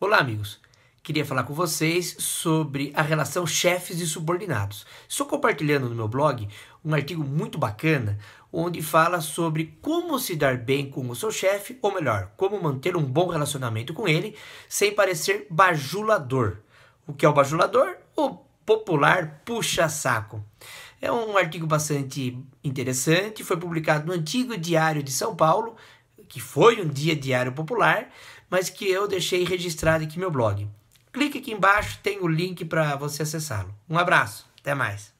Olá, amigos. Queria falar com vocês sobre a relação chefes e subordinados. Estou compartilhando no meu blog um artigo muito bacana onde fala sobre como se dar bem com o seu chefe, ou melhor, como manter um bom relacionamento com ele sem parecer bajulador. O que é o bajulador? O popular puxa-saco. É um artigo bastante interessante, foi publicado no Antigo Diário de São Paulo que foi um dia diário popular, mas que eu deixei registrado aqui no meu blog. Clique aqui embaixo, tem o link para você acessá-lo. Um abraço, até mais.